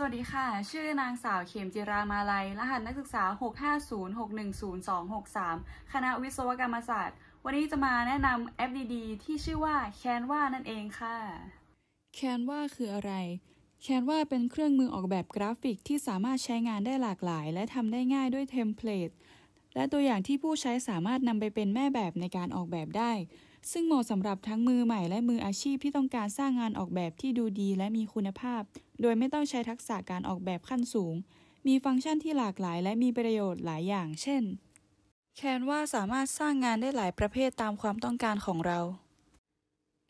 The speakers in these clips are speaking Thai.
สวัสดีค่ะ ชื่อนางสาวเขมจิรามาลัย รหัสนักศึกษา 650610263 คณะวิศวกรรมศาสตร์ วันนี้จะมาแนะนำแอปดีๆที่ชื่อว่า Canva นั่นเองค่ะ Canva คืออะไร Canva เป็นเครื่องมือออกแบบกราฟิกที่สามารถใช้งานได้หลากหลาย และทำได้ง่ายด้วยเทมเพลต และตัวอย่างที่ผู้ใช้สามารถนำไปเป็นแม่แบบในการออกแบบได้ซึ่งเหมาะสำหรับทั้งมือใหม่และมืออาชีพที่ต้องการสร้างงานออกแบบที่ดูดีและมีคุณภาพ โดยไม่ต้องใช้ทักษะการออกแบบขั้นสูง มีฟังก์ชันที่หลากหลายและมีประโยชน์หลายอย่าง เช่น แคนว่าสามารถสร้างงานได้หลายประเภทตามความต้องการของเรา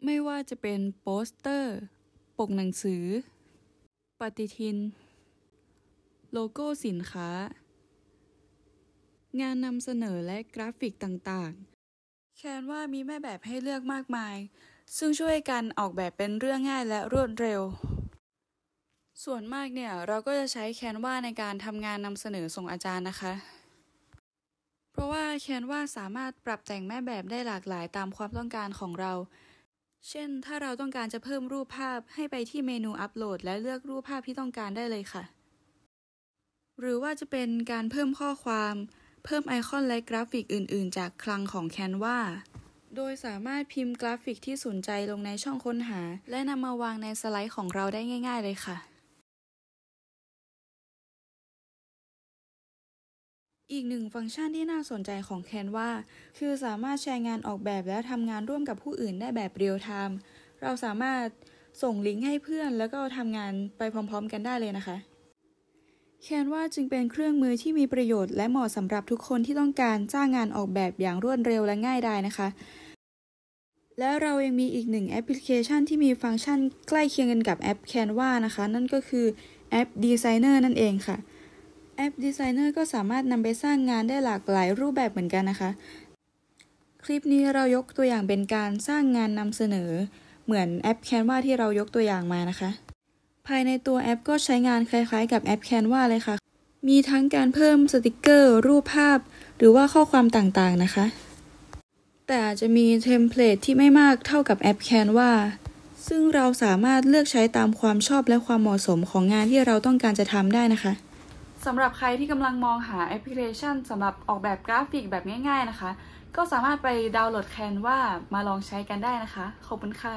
ไม่ว่าจะเป็นโปสเตอร์ ปกหนังสือ ปฏิทิน โลโก้สินค้า งานนำเสนอและกราฟิกต่างแคนว่ามีแม่แบบให้เลือกมากมาย ซึ่งช่วยกันออกแบบเป็นเรื่องง่ายและรวดเร็ว ส่วนมากเนี่ยเราก็จะใช้แคนว่าในการทำงานนำเสนอส่งอาจารย์นะคะ เพราะว่าแคนว่าสามารถปรับแต่งแม่แบบได้หลากหลายตามความต้องการของเรา เช่นถ้าเราต้องการจะเพิ่มรูปภาพให้ไปที่เมนูอัปโหลด และเลือกรูปภาพที่ต้องการได้เลยค่ะ หรือว่าจะเป็นการเพิ่มข้อความเพิ่มไอคอนและกราฟิกอื่นๆ จากคลังของ Canva โดยสามารถพิมพ์กราฟิกที่สนใจลงในช่องค้นหา และนำมาวางในสไลด์ของเราได้ง่ายๆ เลยค่ะ อีกหนึ่งฟังก์ชันที่น่าสนใจของ Canva คือสามารถแชร์งานออกแบบและทำงานร่วมกับผู้อื่นได้แบบเรียลไทม์ เราสามารถส่งลิงก์ให้เพื่อนแล้วก็ทำงานไปพร้อมๆกันได้เลยนะคะแคนวาจึงเป็นเครื่องมือที่มีประโยชน์ และเหมาะสำหรับทุกคนที่ต้องการจ้างงานออกแบบอย่างรวดเร็วและง่ายดายนะคะ และเรายังมีอีกหนึ่งแอปพลิเคชันที่มีฟังก์ชัน ใกล้เคียงกันกับแอป Canva นะคะ นั่นก็คือแอป Designer นั่นเองค่ะแอป Designer ก็สามารถนำไปสร้างงานได้หลากหลายรูปแบบเหมือนกันนะคะ คลิปนี้เรายกตัวอย่างเป็นการสร้างงานนำเสนอ เหมือนแอป Canva ที่เรายกตัวอย่างมานะคะภายในตัวแอปก็ใช้งานคล้ายๆ กับแอปแคนวาเลยค่ะ มีทั้งการเพิ่มสติกเกอร์ รูปภาพ หรือว่าข้อความต่างๆนะคะ แต่อาจจะมีเทมเพลตที่ไม่มากเท่ากับแอปแคนวาซึ่งเราสามารถเลือกใช้ตามความชอบและความเหมาะสมของงานที่เราต้องการจะทำได้นะคะ สำหรับใครที่กำลังมองหาแอปพลิเคชันสำหรับออกแบบกราฟิกแบบง่ายๆนะคะ ก็สามารถไปดาวน์โหลดแคนว่ามาลองใช้กันได้นะคะ ขอบคุณค่ะ